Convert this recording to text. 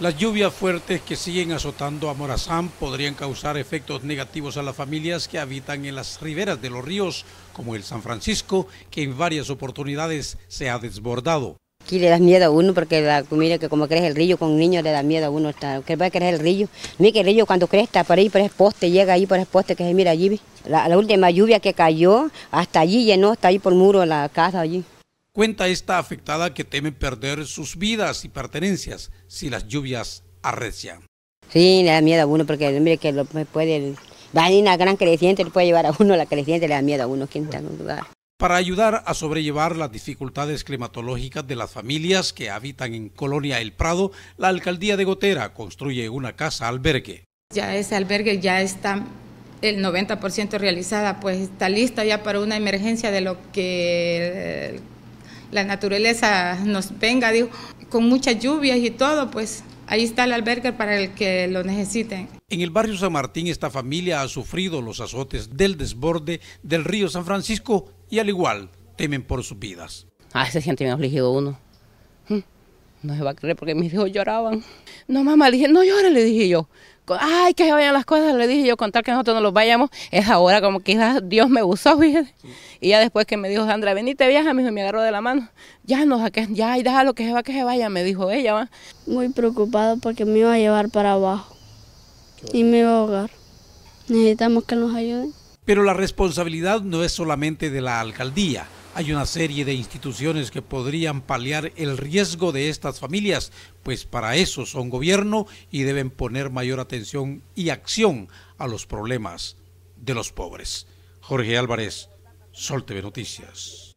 Las lluvias fuertes que siguen azotando a Morazán podrían causar efectos negativos a las familias que habitan en las riberas de los ríos, como el San Francisco, que en varias oportunidades se ha desbordado. Aquí le da miedo a uno porque la ah, comida que como crece el río con niños le da miedo a uno. Que va a crecer el río. Mira que el río cuando crece está por ahí, por el poste, llega ahí por el poste que se mira allí. La, última lluvia que cayó, hasta allí llenó, está ahí por muro la casa allí. Cuenta esta afectada que teme perder sus vidas y pertenencias si las lluvias arrecian. Sí, le da miedo a uno porque mire que lo puede, va a una gran creciente, le puede llevar a uno la creciente, le da miedo a uno quien está en un lugar. Para ayudar a sobrellevar las dificultades climatológicas de las familias que habitan en Colonia El Prado, la alcaldía de Gotera construye una casa albergue. Ya ese albergue ya está el 90% realizada, pues está lista ya para una emergencia de lo que la naturaleza nos venga, digo, con muchas lluvias y todo, pues ahí está el albergue para el que lo necesiten. En el barrio San Martín esta familia ha sufrido los azotes del desborde del río San Francisco y al igual temen por sus vidas. Ah, se siente bien afligido uno. Hm, no se va a creer porque mis hijos lloraban. No, mamá, le dije, no llores, le dije yo ay, que se vayan las cosas, le dije yo, contar que nosotros no los vayamos, es ahora como quizás Dios me usó, fíjate. Y ya después que me dijo Sandra, te viaja, me, me agarró de la mano, ya no ya, y déjalo que se va, que se vaya, me dijo ella, Muy preocupado porque me iba a llevar para abajo y me iba a ahogar. Necesitamos que nos ayuden. Pero la responsabilidad no es solamente de la alcaldía. Hay una serie de instituciones que podrían paliar el riesgo de estas familias, pues para eso son gobierno y deben poner mayor atención y acción a los problemas de los pobres. Jorge Álvarez, Sol TV Noticias.